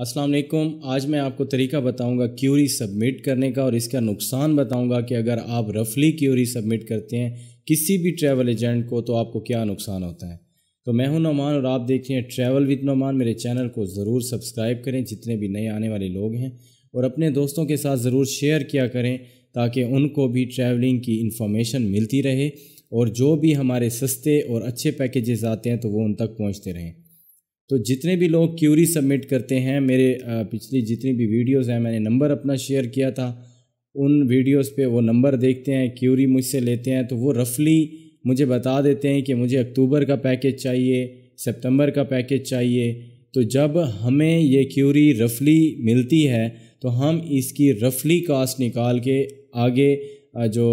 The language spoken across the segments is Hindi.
अस्सलाम वालेकुम आज मैं आपको तरीका बताऊंगा क्यूरी सबमिट करने का और इसका नुकसान बताऊंगा कि अगर आप रफली क्यूरी सबमिट करते हैं किसी भी ट्रैवल एजेंट को तो आपको क्या नुकसान होता है तो मैं हूं नोमान और आप देख रहे हैं ट्रैवल विद नोमान मेरे चैनल को ज़रूर सब्सक्राइब करें जितने भी नए आने वाले लोग हैं और अपने दोस्तों के साथ ज़रूर शेयर किया करें ताकि उनको भी ट्रैवलिंग की इन्फॉर्मेशन मिलती रहे और जो भी हमारे सस्ते और अच्छे पैकेजेस आते हैं तो वो उन तक पहुँचते रहें तो जितने भी लोग क्यूरी सबमिट करते हैं मेरे पिछली जितनी भी वीडियोस हैं मैंने नंबर अपना शेयर किया था उन वीडियोस पे वो नंबर देखते हैं क्यूरी मुझसे लेते हैं तो वो रफली मुझे बता देते हैं कि मुझे अक्टूबर का पैकेज चाहिए सितंबर का पैकेज चाहिए तो जब हमें ये क्यूरी रफली मिलती है तो हम इसकी रफली कास्ट निकाल के आगे जो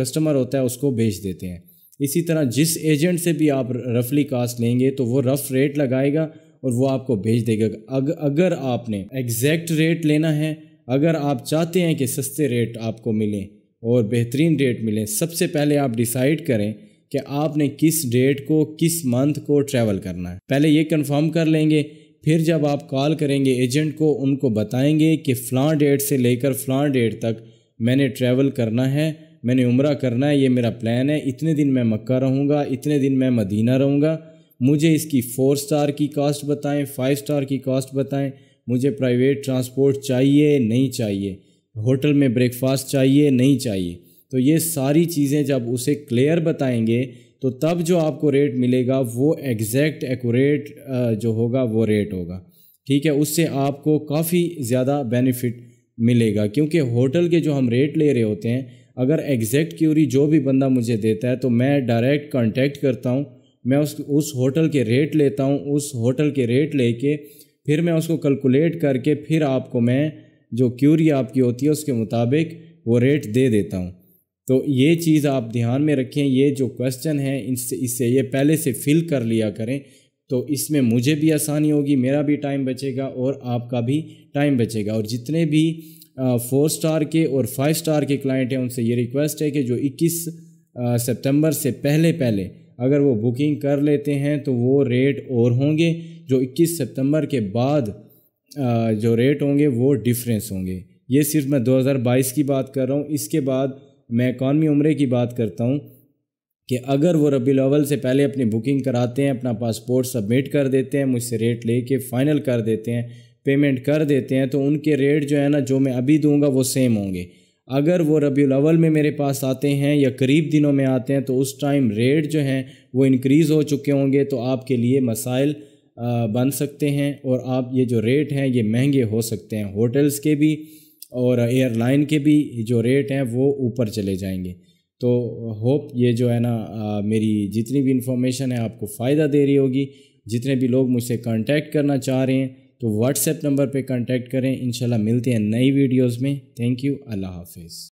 कस्टमर होता है उसको भेज देते हैं इसी तरह जिस एजेंट से भी आप रफली कास्ट लेंगे तो वो रफ रेट लगाएगा और वो आपको भेज देगा अग, अगर आपने एग्जैक्ट रेट लेना है अगर आप चाहते हैं कि सस्ते रेट आपको मिलें और बेहतरीन रेट मिलें सबसे पहले आप डिसाइड करें कि आपने किस डेट को किस मंथ को ट्रैवल करना है पहले ये कंफर्म कर लेंगे फिर जब आप कॉल करेंगे एजेंट को उनको बताएंगे कि फ़लाँ डेट से लेकर फ़लाँ डेट तक मैंने ट्रैवल करना है मैंने उम्र करना है ये मेरा प्लान है इतने दिन मैं मक्का रहूँगा इतने दिन मैं मदीना रहूँगा मुझे इसकी फ़ोर स्टार की कास्ट बताएं फाइव स्टार की कास्ट बताएं मुझे प्राइवेट ट्रांसपोर्ट चाहिए नहीं चाहिए होटल में ब्रेकफास्ट चाहिए नहीं चाहिए तो ये सारी चीज़ें जब उसे क्लियर बताएंगे तो तब जो आपको रेट मिलेगा वो एग्जैक्ट एकूरेट जो होगा वो रेट होगा ठीक है उससे आपको काफ़ी ज़्यादा बेनिफिट मिलेगा क्योंकि होटल के जो हम रेट ले रहे होते हैं अगर एग्जैक्ट क्यूरी जो भी बंदा मुझे देता है तो मैं डायरेक्ट कॉन्टेक्ट करता हूँ मैं उस उस होटल के रेट लेता हूँ उस होटल के रेट लेके फिर मैं उसको कैलकुलेट करके फिर आपको मैं जो क्यूरी आपकी होती है उसके मुताबिक वो रेट दे देता हूँ तो ये चीज़ आप ध्यान में रखें ये जो क्वेश्चन है इससे इससे ये पहले से फिल कर लिया करें तो इसमें मुझे भी आसानी होगी मेरा भी टाइम बचेगा और आपका भी टाइम बचेगा और जितने भी फोर स्टार के और फाइव स्टार के क्लाइंट हैं उनसे ये रिक्वेस्ट है कि जो 21 सितंबर से पहले पहले अगर वो बुकिंग कर लेते हैं तो वो रेट और होंगे जो 21 सितंबर के बाद जो रेट होंगे वो डिफरेंस होंगे ये सिर्फ मैं 2022 की बात कर रहा हूँ इसके बाद मैं इकानवी उम्र की बात करता हूँ कि अगर वो रबी अवल से पहले अपनी बुकिंग कराते हैं अपना पासपोर्ट सबमिट कर देते हैं मुझसे रेट ले फ़ाइनल कर देते हैं पेमेंट कर देते हैं तो उनके रेट जो है ना जो मैं अभी दूंगा वो सेम होंगे अगर वो रबी अवल में मेरे पास आते हैं या करीब दिनों में आते हैं तो उस टाइम रेट जो हैं वो इनक्रीज़ हो चुके होंगे तो आपके लिए मसाइल बन सकते हैं और आप ये जो रेट हैं ये महंगे हो सकते हैं होटल्स के भी और एयरलाइन के भी जो रेट हैं वो ऊपर चले जाएंगे तो होप ये जो है ना मेरी जितनी भी इंफॉर्मेशन है आपको फ़ायदा दे रही होगी जितने भी लोग मुझसे कांटेक्ट करना चाह रहे हैं तो व्हाट्सएप नंबर पे कांटेक्ट करें इंशाल्लाह मिलते हैं नई वीडियोस में थैंक यू अल्लाह हाफिज़